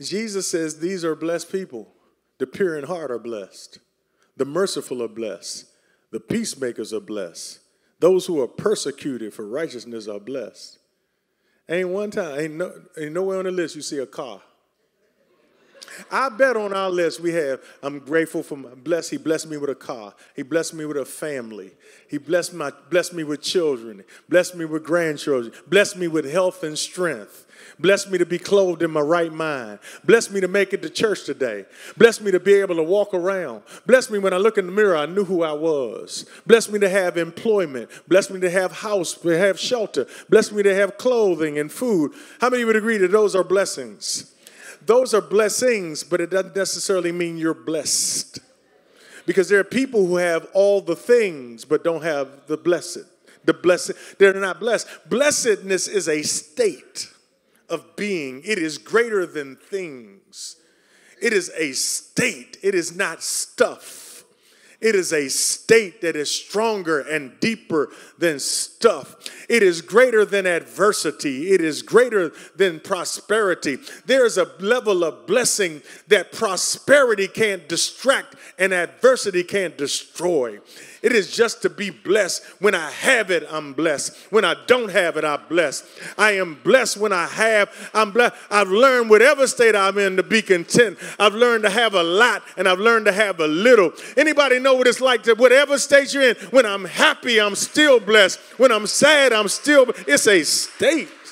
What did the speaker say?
Jesus says these are blessed people. The pure in heart are blessed. The merciful are blessed. The peacemakers are blessed. Those who are persecuted for righteousness are blessed. Ain't one time, ain't, no, ain't nowhere on the list you see a car I bet on our list we have, I'm grateful for my bless. He blessed me with a car. He blessed me with a family. He blessed my blessed me with children. Blessed me with grandchildren. Blessed me with health and strength. Blessed me to be clothed in my right mind. Blessed me to make it to church today. Blessed me to be able to walk around. Blessed me when I look in the mirror, I knew who I was. Blessed me to have employment. Blessed me to have house, to have shelter. Blessed me to have clothing and food. How many would agree that those are blessings? Those are blessings, but it doesn't necessarily mean you're blessed. Because there are people who have all the things but don't have the blessed. The blessed, they're not blessed. Blessedness is a state of being. It is greater than things. It is a state. It is not stuff. It is a state that is stronger and deeper than stuff. It is greater than adversity. It is greater than prosperity. There is a level of blessing that prosperity can't distract and adversity can't destroy. It is just to be blessed. When I have it, I'm blessed. When I don't have it, I'm blessed. I am blessed when I have. I'm blessed. I've learned whatever state I'm in to be content. I've learned to have a lot and I've learned to have a little. Anybody know know what it's like to whatever state you're in. When I'm happy, I'm still blessed. When I'm sad, I'm still. It's a state.